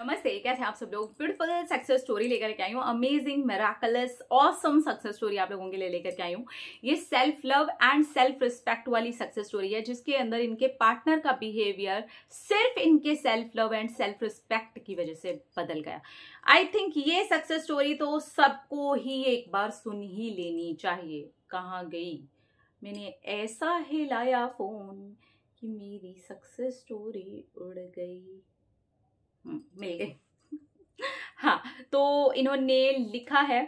नमस्ते कैसे आप सब लोग ब्यूटीफुल सक्सेस स्टोरी लेकर के आई हूँ amazing miraculous awesome success story आप लोगों के लिए लेकर के आई हूँ ये self love and self respect वाली सक्सेस स्टोरी है जिसके अंदर इनके पार्टनर का बिहेवियर सिर्फ इनके self love and self respect की वजह से बदल गया आई थिंक ये सक्सेस स्टोरी तो सबको ही एक बार सुन ही लेनी चाहिए कहाँ गई मैंने ऐसा हिलाया फोन कि मेरी सक्सेस स्टोरी उड़ गई मिल गए हाँ तो इन्होंने लिखा है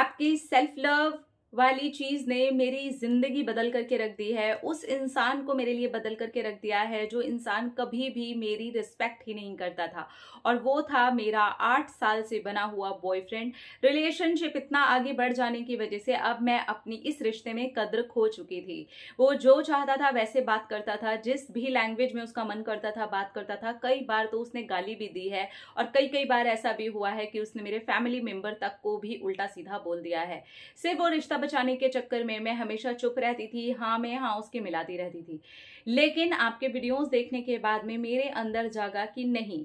आपकी सेल्फ लव वाली चीज़ ने मेरी ज़िंदगी बदल करके रख दी है उस इंसान को मेरे लिए बदल करके रख दिया है जो इंसान कभी भी मेरी रिस्पेक्ट ही नहीं करता था और वो था मेरा आठ साल से बना हुआ बॉयफ्रेंड रिलेशनशिप इतना आगे बढ़ जाने की वजह से अब मैं अपनी इस रिश्ते में कदर खो चुकी थी वो जो चाहता था वैसे बात करता था जिस भी लैंग्वेज में उसका मन करता था बात करता था कई बार तो उसने गाली भी दी है और कई कई बार ऐसा भी हुआ है कि उसने मेरे फैमिली मेम्बर तक को भी उल्टा सीधा बोल दिया है सिर्फ वो रिश्ता बचाने के चक्कर में मैं हमेशा चुप रहती थी हाँ मैं हाँ उसके मिलाती रहती थी लेकिन आपके वीडियोस देखने के बाद में मेरे अंदर जागा कि नहीं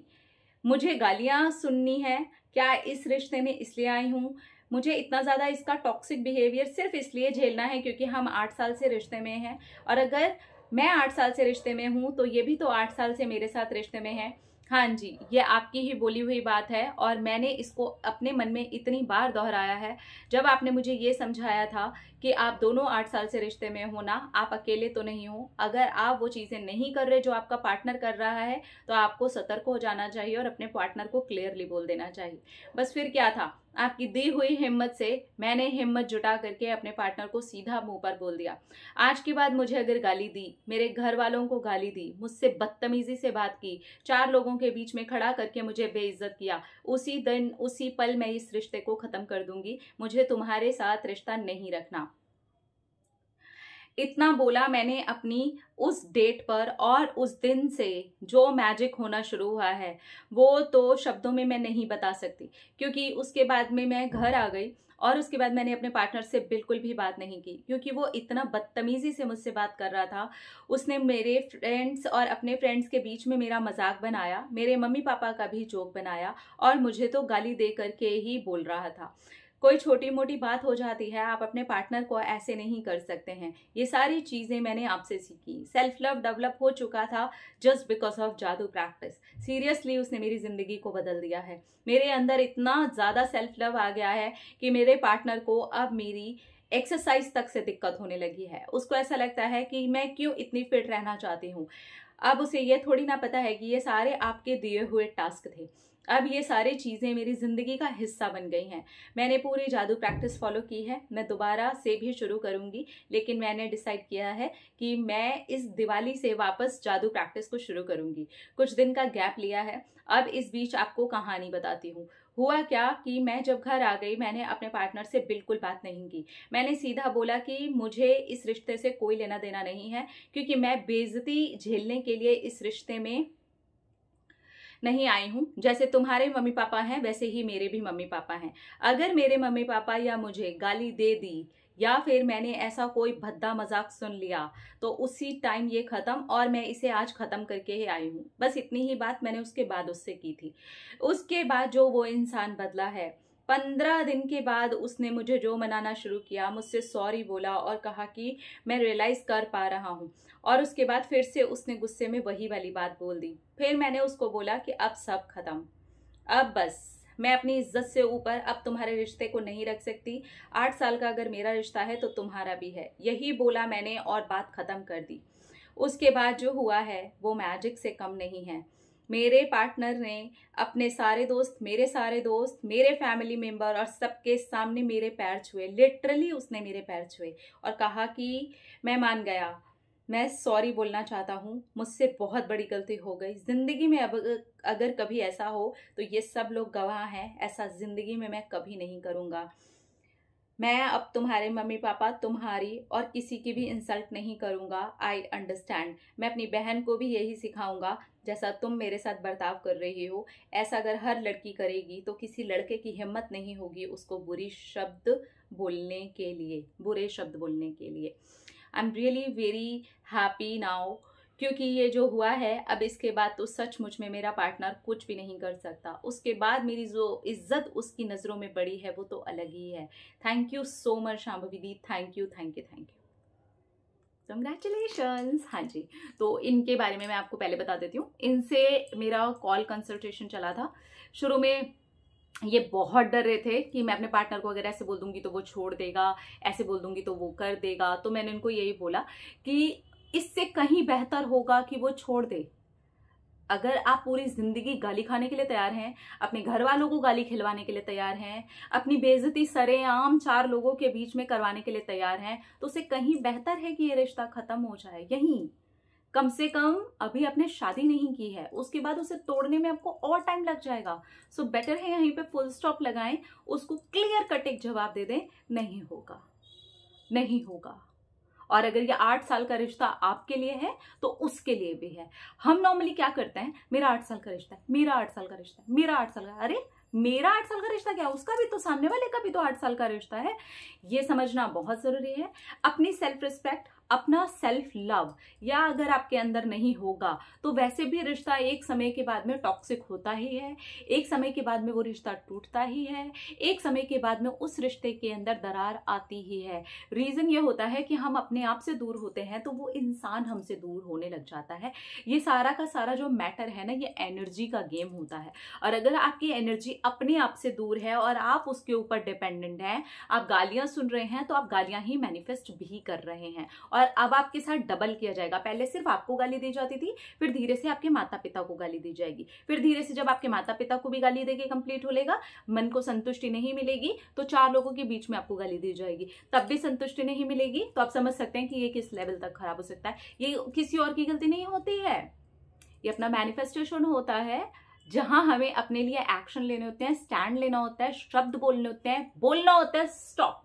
मुझे गालियाँ सुननी है क्या इस रिश्ते में इसलिए आई हूँ मुझे इतना ज़्यादा इसका टॉक्सिक बिहेवियर सिर्फ इसलिए झेलना है क्योंकि हम आठ साल से रिश्ते में हैं और अगर मैं आठ साल से रिश्ते में हूँ तो ये भी तो आठ साल से मेरे साथ रिश्ते में है हाँ जी ये आपकी ही बोली हुई बात है और मैंने इसको अपने मन में इतनी बार दोहराया है जब आपने मुझे ये समझाया था कि आप दोनों आठ साल से रिश्ते में हो ना आप अकेले तो नहीं हो अगर आप वो चीज़ें नहीं कर रहे जो आपका पार्टनर कर रहा है तो आपको सतर्क हो जाना चाहिए और अपने पार्टनर को क्लियरली बोल देना चाहिए बस फिर क्या था आपकी दी हुई हिम्मत से मैंने हिम्मत जुटा करके अपने पार्टनर को सीधा मुंह पर बोल दिया आज के बाद मुझे अगर गाली दी मेरे घर वालों को गाली दी मुझसे बदतमीजी से बात की चार लोगों के बीच में खड़ा करके मुझे बेइज्जत किया उसी दिन उसी पल मैं इस रिश्ते को ख़त्म कर दूंगी मुझे तुम्हारे साथ रिश्ता नहीं रखना इतना बोला मैंने अपनी उस डेट पर और उस दिन से जो मैजिक होना शुरू हुआ है वो तो शब्दों में मैं नहीं बता सकती क्योंकि उसके बाद में मैं घर आ गई और उसके बाद मैंने अपने पार्टनर से बिल्कुल भी बात नहीं की क्योंकि वो इतना बदतमीज़ी से मुझसे बात कर रहा था उसने मेरे फ्रेंड्स और अपने फ्रेंड्स के बीच में मेरा मजाक बनाया मेरे मम्मी पापा का भी जोक बनाया और मुझे तो गाली दे करके ही बोल रहा था कोई छोटी मोटी बात हो जाती है आप अपने पार्टनर को ऐसे नहीं कर सकते हैं ये सारी चीज़ें मैंने आपसे सीखी सेल्फ लव डेवलप हो चुका था जस्ट बिकॉज ऑफ जादू प्रैक्टिस सीरियसली उसने मेरी ज़िंदगी को बदल दिया है मेरे अंदर इतना ज़्यादा सेल्फ लव आ गया है कि मेरे पार्टनर को अब मेरी एक्सरसाइज तक से दिक्कत होने लगी है उसको ऐसा लगता है कि मैं क्यों इतनी फिट रहना चाहती हूँ अब उसे ये थोड़ी ना पता है कि ये सारे आपके दिए हुए टास्क थे अब ये सारी चीज़ें मेरी ज़िंदगी का हिस्सा बन गई हैं मैंने पूरी जादू प्रैक्टिस फॉलो की है मैं दोबारा से भी शुरू करूँगी लेकिन मैंने डिसाइड किया है कि मैं इस दिवाली से वापस जादू प्रैक्टिस को शुरू करूँगी कुछ दिन का गैप लिया है अब इस बीच आपको कहानी बताती हूँ हुआ क्या कि मैं जब घर आ गई मैंने अपने पार्टनर से बिल्कुल बात नहीं की मैंने सीधा बोला कि मुझे इस रिश्ते से कोई लेना देना नहीं है क्योंकि मैं बेजती झेलने के लिए इस रिश्ते में नहीं आई हूँ जैसे तुम्हारे मम्मी पापा हैं वैसे ही मेरे भी मम्मी पापा हैं अगर मेरे मम्मी पापा या मुझे गाली दे दी या फिर मैंने ऐसा कोई भद्दा मजाक सुन लिया तो उसी टाइम ये ख़त्म और मैं इसे आज ख़त्म करके ही आई हूँ बस इतनी ही बात मैंने उसके बाद उससे की थी उसके बाद जो वो इंसान बदला है पंद्रह दिन के बाद उसने मुझे जो मनाना शुरू किया मुझसे सॉरी बोला और कहा कि मैं रियलाइज़ कर पा रहा हूँ और उसके बाद फिर से उसने गुस्से में वही वाली बात बोल दी फिर मैंने उसको बोला कि अब सब ख़त्म अब बस मैं अपनी इज्जत से ऊपर अब तुम्हारे रिश्ते को नहीं रख सकती आठ साल का अगर मेरा रिश्ता है तो तुम्हारा भी है यही बोला मैंने और बात ख़त्म कर दी उसके बाद जो हुआ है वो मैजिक से कम नहीं है मेरे पार्टनर ने अपने सारे दोस्त मेरे सारे दोस्त मेरे फैमिली मेम्बर और सबके सामने मेरे पैर छुए लिटरली उसने मेरे पैर छुए और कहा कि मैं मान गया मैं सॉरी बोलना चाहता हूँ मुझसे बहुत बड़ी गलती हो गई ज़िंदगी में अब अगर कभी ऐसा हो तो ये सब लोग गवाह हैं ऐसा ज़िंदगी में मैं कभी नहीं करूँगा मैं अब तुम्हारे मम्मी पापा तुम्हारी और किसी की भी इंसल्ट नहीं करूँगा आई अंडरस्टैंड मैं अपनी बहन को भी यही सिखाऊंगा जैसा तुम मेरे साथ बर्ताव कर रहे हो ऐसा अगर हर लड़की करेगी तो किसी लड़के की हिम्मत नहीं होगी उसको बुरी शब्द बोलने के लिए बुरे शब्द बोलने के लिए I am really very happy now क्योंकि ये जो हुआ है अब इसके बाद तो सचमुच में मेरा पार्टनर कुछ भी नहीं कर सकता उसके बाद मेरी जो इज्जत उसकी नज़रों में बड़ी है वो तो अलग ही है thank you so much Shambhavi di thank you thank you thank you congratulation हाँ जी तो इनके बारे में मैं आपको पहले बता देती हूँ इनसे मेरा कॉल कंसल्टेशन चला था शुरू में ये बहुत डर रहे थे कि मैं अपने पार्टनर को अगर ऐसे बोल दूंगी तो वो छोड़ देगा ऐसे बोल दूंगी तो वो कर देगा तो मैंने उनको यही बोला कि इससे कहीं बेहतर होगा कि वो छोड़ दे अगर आप पूरी ज़िंदगी गाली खाने के लिए तैयार हैं अपने घर वालों को गाली खिलवाने के लिए तैयार हैं अपनी बेजती सरेआम चार लोगों के बीच में करवाने के लिए तैयार हैं तो उसे कहीं बेहतर है कि ये रिश्ता ख़त्म हो जाए यहीं कम से कम अभी आपने शादी नहीं की है उसके बाद उसे तोड़ने में आपको और टाइम लग जाएगा सो so बेटर है यहीं पे फुल स्टॉप लगाएं उसको क्लियर कट एक जवाब दे दें नहीं होगा नहीं होगा और अगर ये आठ साल का रिश्ता आपके लिए है तो उसके लिए भी है हम नॉर्मली क्या करते हैं मेरा आठ साल का रिश्ता है मेरा आठ साल का रिश्ता है मेरा आठ साल का अरे मेरा आठ साल का रिश्ता क्या उसका भी तो सामने वाले का भी तो आठ साल का रिश्ता है ये समझना बहुत जरूरी है अपनी सेल्फ रिस्पेक्ट अपना सेल्फ लव या अगर आपके अंदर नहीं होगा तो वैसे भी रिश्ता एक समय के बाद में टॉक्सिक होता ही है एक समय के बाद में वो रिश्ता टूटता ही है एक समय के बाद में उस रिश्ते के अंदर दरार आती ही है रीज़न ये होता है कि हम अपने आप से दूर होते हैं तो वो इंसान हमसे दूर होने लग जाता है ये सारा का सारा जो मैटर है ना ये एनर्जी का गेम होता है और अगर आपकी एनर्जी अपने आप से दूर है और आप उसके ऊपर डिपेंडेंट हैं आप गालियाँ सुन रहे हैं तो आप गालियाँ ही मैनिफेस्ट भी कर रहे हैं और अब आपके साथ डबल किया जाएगा पहले सिर्फ आपको गाली दी जाती थी फिर धीरे से आपके माता पिता को गाली दी जाएगी फिर धीरे से जब आपके माता पिता को भी गाली देके कंप्लीट हो लेगा मन को संतुष्टि नहीं मिलेगी तो चार लोगों के बीच में आपको गाली दी जाएगी तब भी संतुष्टि नहीं मिलेगी तो आप समझ सकते हैं कि ये किस लेवल तक खराब हो सकता है ये किसी और की गलती नहीं होती है ये अपना मैनिफेस्टेशन होता है जहां हमें अपने लिए एक्शन लेने होते हैं स्टैंड लेना होता है शब्द बोलने होते हैं बोलना होता है स्टॉप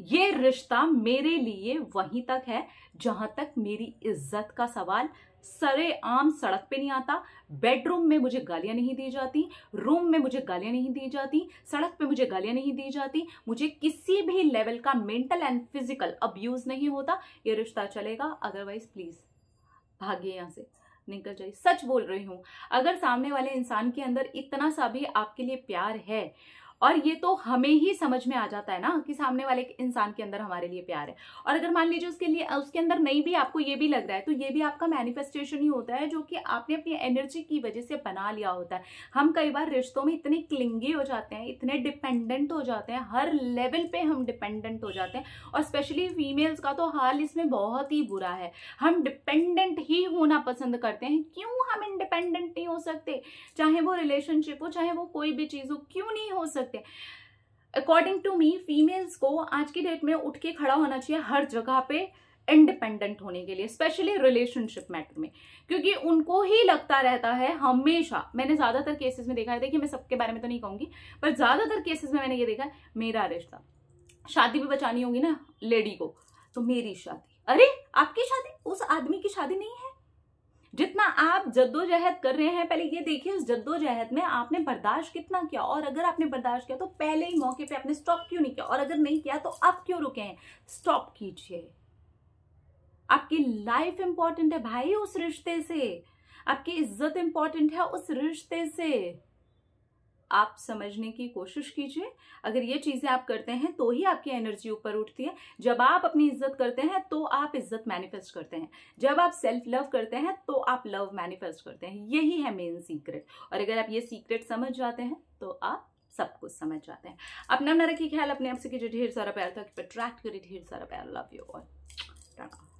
ये रिश्ता मेरे लिए वहीं तक है जहां तक मेरी इज्जत का सवाल सरे आम सड़क पे नहीं आता बेडरूम में मुझे गालियां नहीं दी जाती रूम में मुझे गालियां नहीं दी जाती सड़क पे मुझे गालियां नहीं दी जाती मुझे किसी भी लेवल का मेंटल एंड फिजिकल अब्यूज नहीं होता ये रिश्ता चलेगा अदरवाइज प्लीज भागिए यहां से निकल जाइए सच बोल रही हूं अगर सामने वाले इंसान के अंदर इतना सा भी आपके लिए प्यार है और ये तो हमें ही समझ में आ जाता है ना कि सामने वाले इंसान के अंदर हमारे लिए प्यार है और अगर मान लीजिए उसके लिए उसके अंदर नहीं भी आपको ये भी लग रहा है तो ये भी आपका मैनिफेस्टेशन ही होता है जो कि आपने अपनी एनर्जी की वजह से बना लिया होता है हम कई बार रिश्तों में इतने क्लिंगी हो जाते हैं इतने डिपेंडेंट हो जाते हैं हर लेवल पर हम डिपेंडेंट हो जाते हैं और स्पेशली फीमेल्स का तो हाल इसमें बहुत ही बुरा है हम डिपेंडेंट ही होना पसंद करते हैं क्यों हम इंडिपेंडेंट नहीं हो सकते चाहे वो रिलेशनशिप हो चाहे वो कोई भी चीज़ हो क्यों नहीं हो सकते सकते हैं अकॉर्डिंग टू मी फीमेल्स को आज की डेट में उठ के खड़ा होना चाहिए हर जगह पे इंडिपेंडेंट होने के लिए स्पेशली रिलेशनशिप मैटर में क्योंकि उनको ही लगता रहता है हमेशा मैंने ज़्यादातर केसेस में देखा है देखिए मैं सबके बारे में तो नहीं कहूंगी पर ज़्यादातर केसेस में मैंने ये देखा है मेरा रिश्ता शादी भी बचानी होगी ना लेडी को तो मेरी शादी अरे आपकी शादी उस आदमी की शादी नहीं है जितना आप जद्दोजहद कर रहे हैं पहले ये देखिए उस जद्दोजहद में आपने बर्दाश्त कितना किया और अगर आपने बर्दाश्त किया तो पहले ही मौके पे आपने स्टॉप क्यों नहीं किया और अगर नहीं किया तो आप क्यों रुके हैं स्टॉप कीजिए आपकी लाइफ इंपॉर्टेंट है भाई उस रिश्ते से आपकी इज्जत इंपॉर्टेंट है उस रिश्ते से आप समझने की कोशिश कीजिए अगर ये चीज़ें आप करते हैं तो ही आपकी एनर्जी ऊपर उठती है जब आप अपनी इज्जत करते हैं तो आप इज्जत मैनिफेस्ट करते हैं जब आप सेल्फ लव करते हैं तो आप लव मैनिफेस्ट करते हैं यही है मेन सीक्रेट और अगर आप ये सीक्रेट समझ जाते हैं तो आप सब कुछ समझ जाते हैं अपना अपना रखिए ख्याल अपने आप से कीजिए ढेर सारा प्यार था अट्रैक्ट करिए ढेर सारा प्यार लव यू और